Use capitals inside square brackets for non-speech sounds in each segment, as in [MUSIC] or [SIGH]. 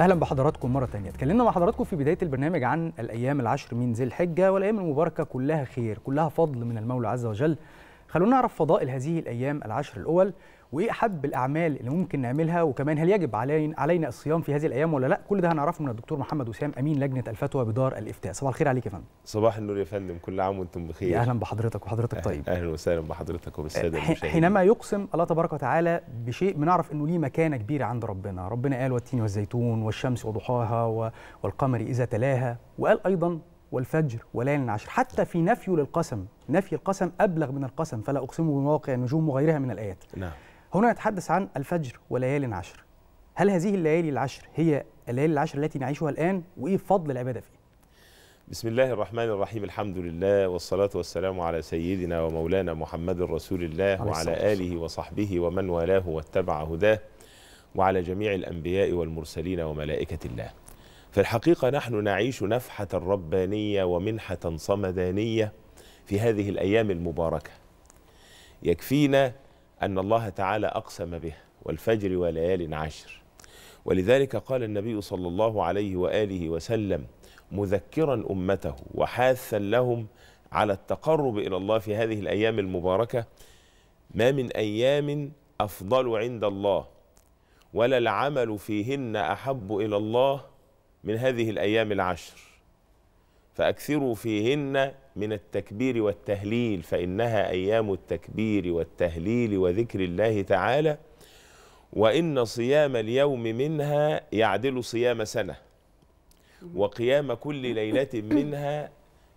اهلا بحضراتكم مره تانية اتكلمنا مع حضراتكم في بدايه البرنامج عن الايام العشر من ذي الحجه والايام المباركه كلها خير كلها فضل من المولى عز وجل خلونا نعرف فضائل هذه الايام العشر الاول وايه احب الاعمال اللي ممكن نعملها وكمان هل يجب علينا الصيام في هذه الايام ولا لا كل ده هنعرفه من الدكتور محمد وسام امين لجنه الفتوى بدار الافتاء صباح الخير عليك يا فندم صباح النور يا فندم كل عام وانتم بخير يا اهلا بحضرتك وحضرتك طيب اهلا وسهلا بحضرتك وبالساده آه، المشاهدين حينما يقسم الله تبارك وتعالى بشيء بنعرف انه ليه مكانه كبيره عند ربنا ربنا قال والتين والزيتون والشمس وضحاها والقمر اذا تلاها وقال ايضا والفجر وليل العشر حتى في نفيه للقسم نفي القسم أبلغ من القسم فلا أقسم بمواقع النجوم وغيرها من الآيات نعم هنا نتحدث عن الفجر وليال عشر هل هذه الليالي العشر هي الليالي العشر التي نعيشها الآن وإيه فضل العبادة فيها بسم الله الرحمن الرحيم الحمد لله والصلاة والسلام على سيدنا ومولانا محمد رسول الله وعلى آله وصحبه ومن والاه واتبع هداه وعلى جميع الأنبياء والمرسلين وملائكة الله في الحقيقة نحن نعيش نفحة ربانية ومنحة صمدانية في هذه الأيام المباركة يكفينا أن الله تعالى أقسم به والفجر وليال عشر ولذلك قال النبي صلى الله عليه وآله وسلم مذكرا أمته وحاثا لهم على التقرب إلى الله في هذه الأيام المباركة ما من أيام أفضل عند الله ولا العمل فيهن أحب إلى الله من هذه الأيام العشر فأكثروا فيهن من التكبير والتهليل فإنها أيام التكبير والتهليل وذكر الله تعالى وإن صيام اليوم منها يعدل صيام سنة وقيام كل ليلة منها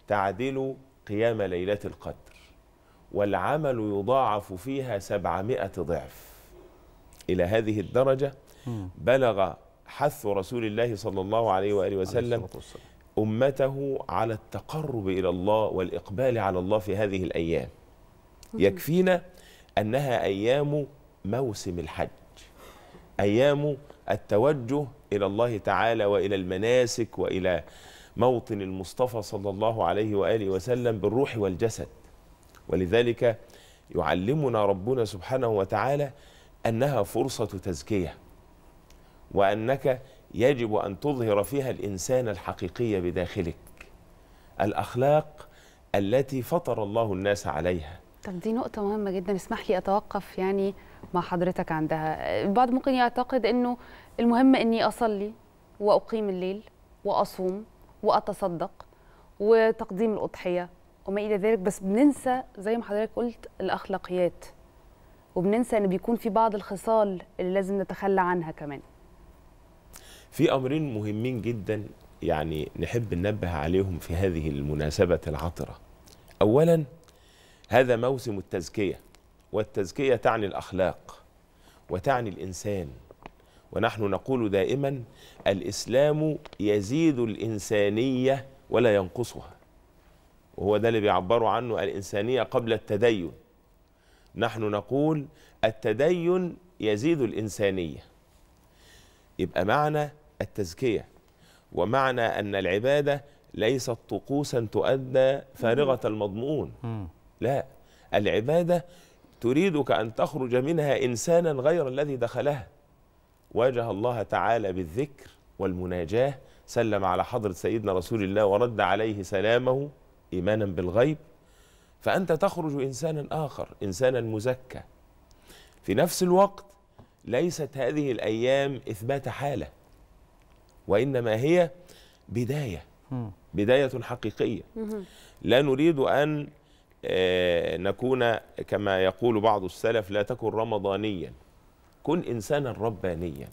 تعدل قيام ليلة القدر والعمل يضاعف فيها سبعمائة ضعف إلى هذه الدرجة بلغ حث رسول الله صلى الله عليه وآله وسلم عليه امته على التقرب الى الله والاقبال على الله في هذه الايام يكفينا انها ايام موسم الحج ايام التوجه الى الله تعالى والى المناسك والى موطن المصطفى صلى الله عليه واله وسلم بالروح والجسد ولذلك يعلمنا ربنا سبحانه وتعالى انها فرصه تزكيه وانك يجب أن تظهر فيها الإنسان الحقيقية بداخلك الأخلاق التي فطر الله الناس عليها طب دي نقطة مهمة جدا اسمح لي أتوقف يعني مع حضرتك عندها البعض ممكن يعتقد أنه المهم أني أصلي وأقيم الليل وأصوم وأتصدق وتقديم الأضحية وما إلى ذلك بس بننسى زي ما حضرتك قلت الأخلاقيات وبننسى أن بيكون في بعض الخصال اللي لازم نتخلى عنها كمان في امرين مهمين جدا يعني نحب ننبه عليهم في هذه المناسبه العطره اولا هذا موسم التزكيه والتزكيه تعني الاخلاق وتعني الانسان ونحن نقول دائما الاسلام يزيد الانسانيه ولا ينقصها وهو ده اللي بيعبروا عنه الانسانيه قبل التدين نحن نقول التدين يزيد الانسانيه يبقى معنى التزكية ومعنى أن العبادة ليست طقوسا تؤدى فارغة المضمون لا العبادة تريدك أن تخرج منها إنسانا غير الذي دخلها واجه الله تعالى بالذكر والمناجاة سلم على حضرة سيدنا رسول الله ورد عليه سلامه إيمانا بالغيب فأنت تخرج إنسانا آخر إنسانا مزكى في نفس الوقت ليست هذه الأيام إثبات حالة وإنما هي بداية بداية حقيقية لا نريد أن آه، نكون كما يقول بعض السلف لا تكن رمضانيا كن إنسانا ربانيا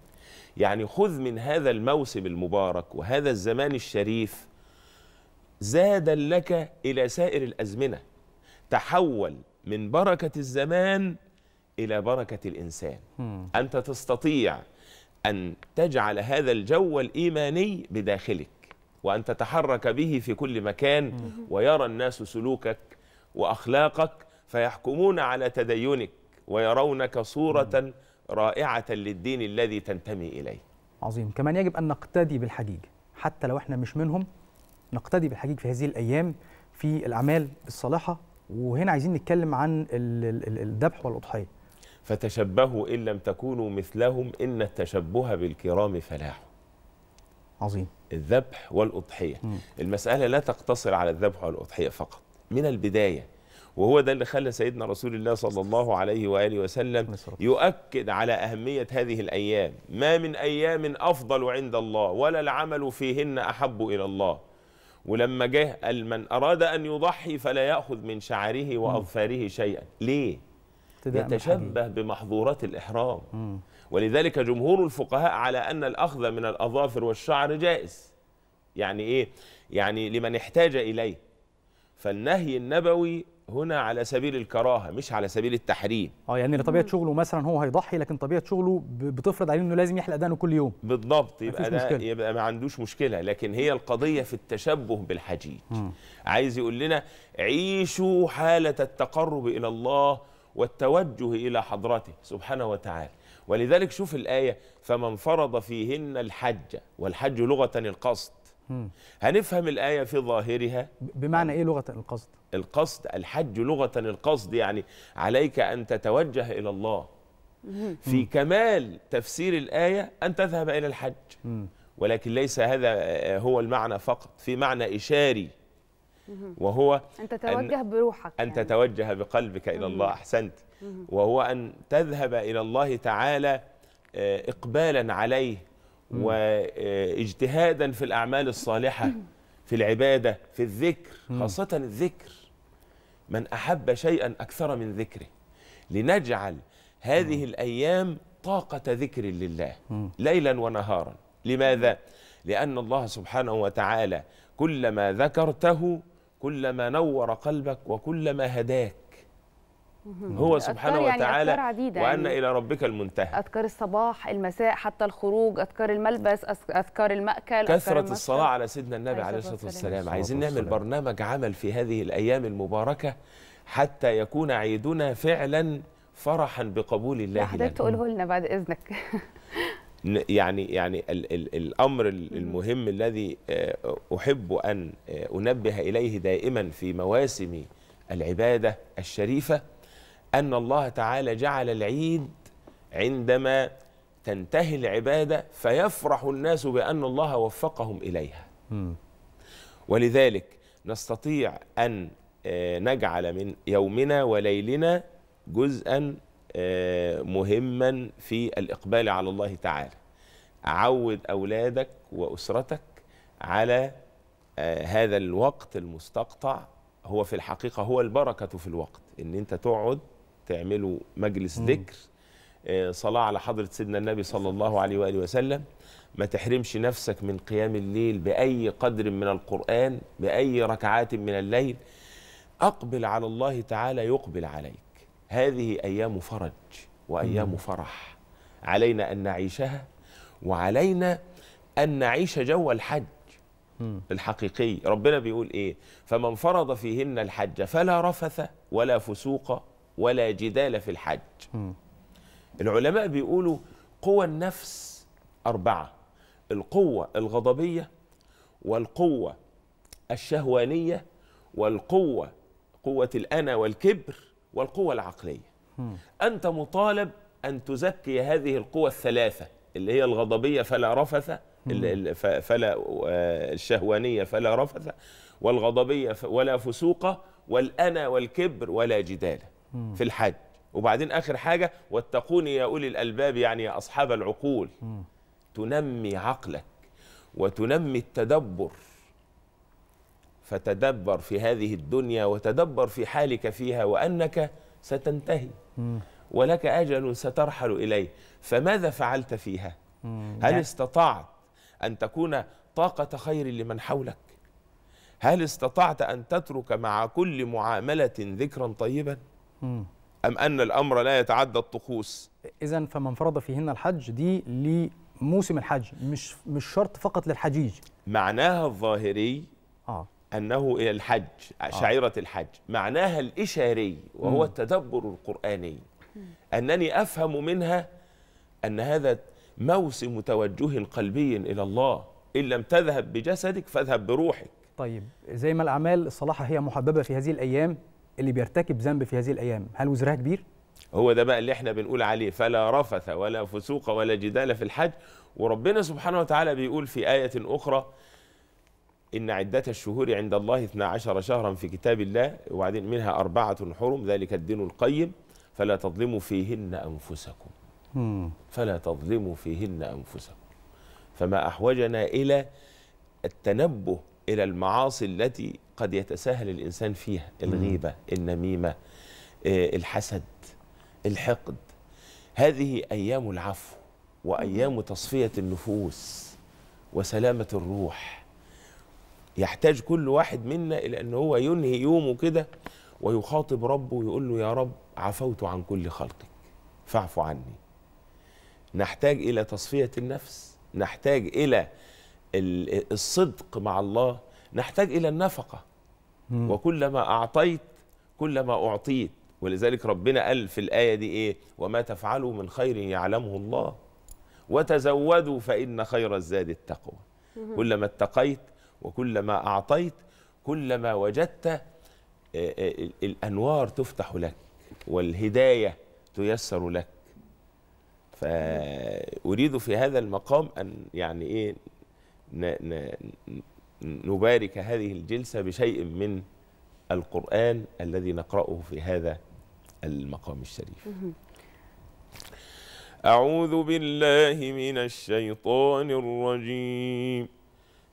يعني خذ من هذا الموسم المبارك وهذا الزمان الشريف زادا لك إلى سائر الأزمنة تحول من بركة الزمان إلى بركة الإنسان أنت تستطيع أن تجعل هذا الجو الإيماني بداخلك وأن تتحرك به في كل مكان ويرى الناس سلوكك وأخلاقك فيحكمون على تدينك ويرونك صورة رائعة للدين الذي تنتمي إليه عظيم كمان يجب أن نقتدي بالحجيج حتى لو احنا مش منهم نقتدي بالحجيج في هذه الأيام في الأعمال الصالحة وهنا عايزين نتكلم عن الذبح والأضحية فتشبهوا إن لم تكونوا مثلهم إن التشبه بالكرام فلاح عظيم الذبح والأضحية مم. المسألة لا تقتصر على الذبح والأضحية فقط من البداية وهو ده اللي خلى سيدنا رسول الله صلى الله عليه وآله وسلم مصر. يؤكد على أهمية هذه الأيام ما من أيام أفضل عند الله ولا العمل فيهن أحب إلى الله ولما جه من أراد أن يضحي فلا يأخذ من شعره وأظفاره شيئا ليه؟ يتشبه بمحظورات الإحرام م. ولذلك جمهور الفقهاء على أن الأخذ من الأظافر والشعر جائز يعني إيه؟ يعني لمن احتاج إليه فالنهي النبوي هنا على سبيل الكراهه مش على سبيل التحريم اه يعني لطبيعه شغله مثلا هو هيضحي لكن طبيعه شغله بتفرض عليه انه لازم يحلق دانه كل يوم بالضبط يبقى مشكلة. يبقى ما عندوش مشكله لكن هي القضيه في التشبه بالحجيج عايز يقول لنا عيشوا حاله التقرب الى الله والتوجه إلى حضرته سبحانه وتعالى ولذلك شوف الآية فمن فرض فيهن الحج والحج لغة القصد هنفهم الآية في ظاهرها بمعنى إيه لغة القصد؟ القصد الحج لغة القصد يعني عليك أن تتوجه إلى الله في كمال تفسير الآية أن تذهب إلى الحج ولكن ليس هذا آه، هو المعنى فقط في معنى إشاري وهو أن تتوجه بروحك أن يعني. تتوجه بقلبك إلى الله أحسنت وهو أن تذهب إلى الله تعالى آه، إقبالا عليه واجتهادا آه، في الأعمال الصالحة في العبادة في الذكر خاصة الذكر من أحب شيئا أكثر من ذكره لنجعل هذه الأيام طاقة ذكر لله ليلا ونهارا لماذا؟ لأن الله سبحانه وتعالى كلما ذكرته كلما نور قلبك وكلما هداك هو سبحانه يعني وتعالى عديدة وأن يعني إلى ربك المنتهى أذكار الصباح المساء حتى الخروج أذكار الملبس أذكار المأكل كثرة الصلاة على سيدنا النبي عليه الصلاة والسلام عايزين نعمل برنامج عمل في هذه الأيام المباركة حتى يكون عيدنا فعلا فرحا بقبول الله لنا حضرتك تقوله لنا بعد إذنك [LAUGHS] يعني يعني الـ الـ الامر المهم الذي آه، احب ان آه، انبه اليه دائما في مواسم العباده الشريفه ان الله تعالى جعل العيد عندما تنتهي العباده فيفرح الناس بان الله وفقهم اليها. ولذلك نستطيع ان آه، نجعل من يومنا وليلنا جزءا آه، مهما في الإقبال على الله تعالى عود أولادك وأسرتك على آه، هذا الوقت المستقطع هو في الحقيقة هو البركة في الوقت إن أنت تقعد تعملوا مجلس ذكر آه، صلاة على حضرة سيدنا النبي صلى الله عليه وآله وسلم ما تحرمش نفسك من قيام الليل بأي قدر من القرآن بأي ركعات من الليل أقبل على الله تعالى يقبل عليك هذه ايام فرج وايام فرح علينا ان نعيشها وعلينا ان نعيش جو الحج الحقيقي ربنا بيقول ايه فمن فرض فيهن الحج فلا رفث ولا فسوق ولا جدال في الحج العلماء بيقولوا قوى النفس اربعه القوه الغضبيه والقوه الشهوانيه والقوه قوه الانا والكبر والقوة العقلية أنت مطالب أن تزكي هذه القوى الثلاثة اللي هي الغضبية فلا رفث فلا الشهوانية فلا رفث والغضبية ولا فسوق والأنا والكبر ولا جدال في الحج وبعدين آخر حاجة واتقوني يا أولي الألباب يعني يا أصحاب العقول تنمي عقلك وتنمي التدبر فتدبر في هذه الدنيا وتدبر في حالك فيها وأنك ستنتهي ولك أجل سترحل إليه فماذا فعلت فيها؟ هل استطعت أن تكون طاقة خير لمن حولك؟ هل استطعت أن تترك مع كل معاملة ذكرا طيبا؟ أم أن الأمر لا يتعدى الطقوس؟ إذا فمن فرض فيهن الحج دي لموسم الحج مش مش شرط فقط للحجيج معناها الظاهري آه. أنه إلى الحج آه. شعيرة الحج معناها الإشاري وهو التدبر القرآني أنني أفهم منها أن هذا موسم توجه قلبي إلى الله إن لم تذهب بجسدك فاذهب بروحك طيب زي ما الأعمال الصلاحة هي محببة في هذه الأيام اللي بيرتكب ذنب في هذه الأيام هل وزرها كبير؟ هو ده بقى اللي احنا بنقول عليه فلا رفث ولا فسوق ولا جدال في الحج وربنا سبحانه وتعالى بيقول في آية أخرى إن عدة الشهور عند الله 12 شهرا في كتاب الله وبعدين منها أربعة حرم ذلك الدين القيم فلا تظلموا فيهن أنفسكم فلا تظلموا فيهن أنفسكم فما أحوجنا إلى التنبه إلى المعاصي التي قد يتساهل الإنسان فيها الغيبة النميمة آه، الحسد الحقد هذه أيام العفو وأيام تصفية النفوس وسلامة الروح يحتاج كل واحد منا الى ان هو ينهي يومه كده ويخاطب ربه ويقول له يا رب عفوت عن كل خلقك فاعف عني نحتاج الى تصفيه النفس نحتاج الى الصدق مع الله نحتاج الى النفقه وكلما اعطيت كلما اعطيت ولذلك ربنا قال في الايه دي ايه وما تفعلوا من خير يعلمه الله وتزودوا فان خير الزاد التقوى كلما اتقيت وكلما أعطيت كلما وجدت آه، آه، الأنوار تفتح لك والهداية تيسر لك فأريد في هذا المقام أن يعني إيه نبارك هذه الجلسة بشيء من القرآن الذي نقرأه في هذا المقام الشريف أعوذ بالله من الشيطان الرجيم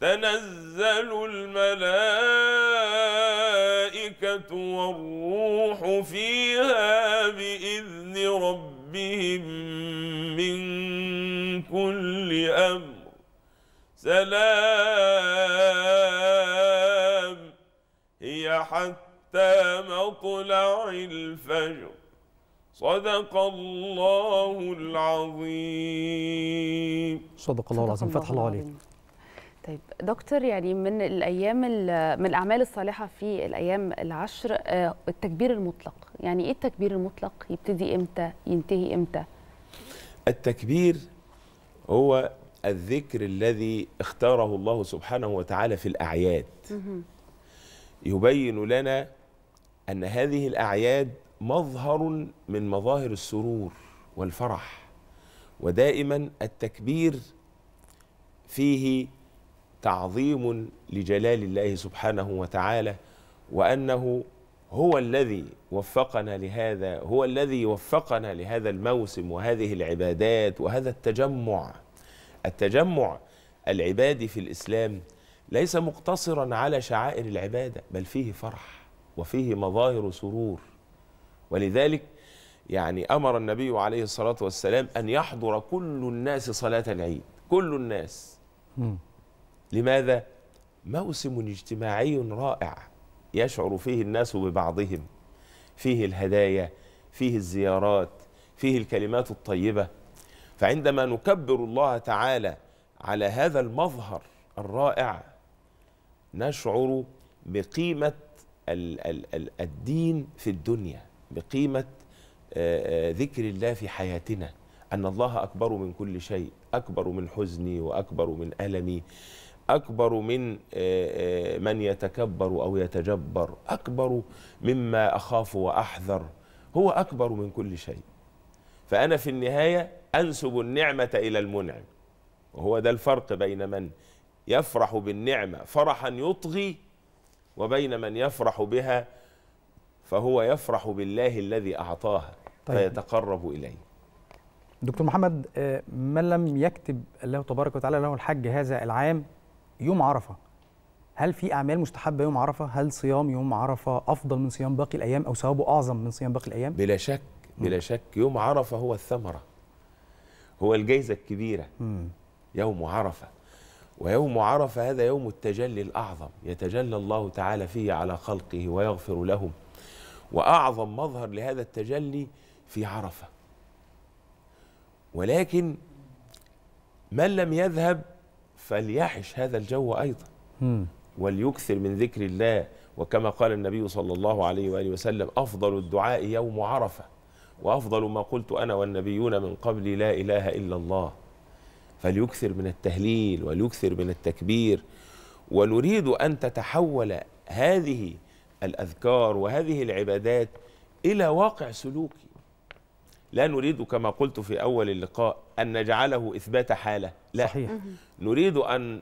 تنزل الملائكة والروح فيها بإذن ربهم من كل أمر سلام هي حتى مطلع الفجر صدق الله العظيم صدق الله العظيم فتح الله عليك طيب دكتور يعني من الايام من الاعمال الصالحه في الايام العشر آه، التكبير المطلق يعني ايه التكبير المطلق يبتدي امتى ينتهي امتى التكبير هو الذكر الذي اختاره الله سبحانه وتعالى في الاعياد يبين لنا ان هذه الاعياد مظهر من مظاهر السرور والفرح ودائما التكبير فيه تعظيم لجلال الله سبحانه وتعالى وأنه هو الذي وفقنا لهذا هو الذي وفقنا لهذا الموسم وهذه العبادات وهذا التجمع التجمع العبادي في الإسلام ليس مقتصرا على شعائر العبادة بل فيه فرح وفيه مظاهر سرور ولذلك يعني أمر النبي عليه الصلاة والسلام أن يحضر كل الناس صلاة العيد كل الناس لماذا؟ موسم اجتماعي رائع يشعر فيه الناس ببعضهم فيه الهدايا فيه الزيارات فيه الكلمات الطيبة فعندما نكبر الله تعالى على هذا المظهر الرائع نشعر بقيمة الدين في الدنيا بقيمة آه، آه، ذكر الله في حياتنا أن الله أكبر من كل شيء أكبر من حزني وأكبر من ألمي أكبر من آه، آه، من يتكبر أو يتجبر أكبر مما أخاف وأحذر هو أكبر من كل شيء فأنا في النهاية أنسب النعمة إلى المنعم وهو ده الفرق بين من يفرح بالنعمة فرحا يطغي وبين من يفرح بها فهو يفرح بالله الذي أعطاها طيب. فيتقرب إليه دكتور محمد آه، من لم يكتب الله تبارك وتعالى له الحج هذا العام يوم عرفه هل في اعمال مستحبه يوم عرفه هل صيام يوم عرفه افضل من صيام باقي الايام او ثوابه اعظم من صيام باقي الايام بلا شك بلا شك يوم عرفه هو الثمره هو الجائزه الكبيره يوم عرفه ويوم عرفه هذا يوم التجلي الاعظم يتجلى الله تعالى فيه على خلقه ويغفر لهم واعظم مظهر لهذا التجلي في عرفه ولكن من لم يذهب فليعش هذا الجو أيضا وليكثر من ذكر الله وكما قال النبي صلى الله عليه وآله وسلم أفضل الدعاء يوم عرفة وأفضل ما قلت أنا والنبيون من قبلي لا إله إلا الله فليكثر من التهليل وليكثر من التكبير ونريد أن تتحول هذه الأذكار وهذه العبادات إلى واقع سلوكي لا نريد كما قلت في أول اللقاء أن نجعله إثبات حالة لا صحيح. نريد أن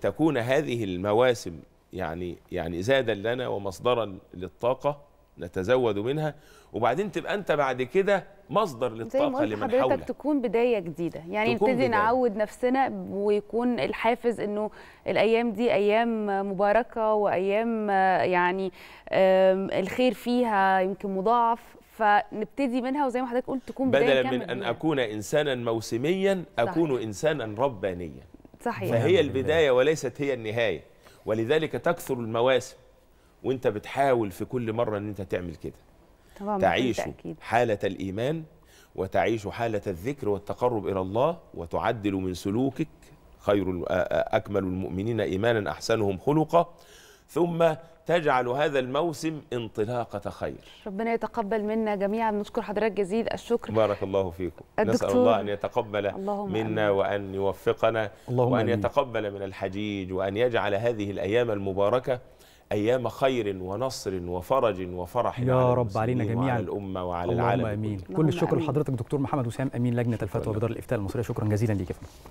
تكون هذه المواسم يعني يعني زادا لنا ومصدرا للطاقة نتزود منها وبعدين تبقى أنت بعد كده مصدر للطاقة لمن حولك حضرتك تكون بداية جديدة يعني نبتدي نعود نفسنا ويكون الحافز أنه الأيام دي أيام مباركة وأيام آه، يعني الخير فيها يمكن مضاعف فنبتدي منها وزي ما حضرتك قلت تكون بدلا من ان يعني. اكون انسانا موسميا اكون صحيح. انسانا ربانيا صحيح فهي نعم. البدايه وليست هي النهايه ولذلك تكثر المواسم وانت بتحاول في كل مره ان انت تعمل كده طبعا تعيش حاله الايمان وتعيش حاله الذكر والتقرب الى الله وتعدل من سلوكك خير اكمل المؤمنين ايمانا احسنهم خلقا ثم تجعل هذا الموسم انطلاقة خير ربنا يتقبل منا جميعا نشكر حضرتك جزيل الشكر بارك الله فيكم نسأل الله أن يتقبل اللهم منا أمين. وأن يوفقنا اللهم وأن أمين. يتقبل من الحجيج وأن يجعل هذه الأيام المباركة أيام خير ونصر وفرج وفرح يا رب علينا جميعا وعلى الأمة وعلى العالم أمين. كل الشكر لحضرتك دكتور محمد وسام أمين لجنة الفتوى بدار الإفتاء المصرية شكرا جزيلا ليك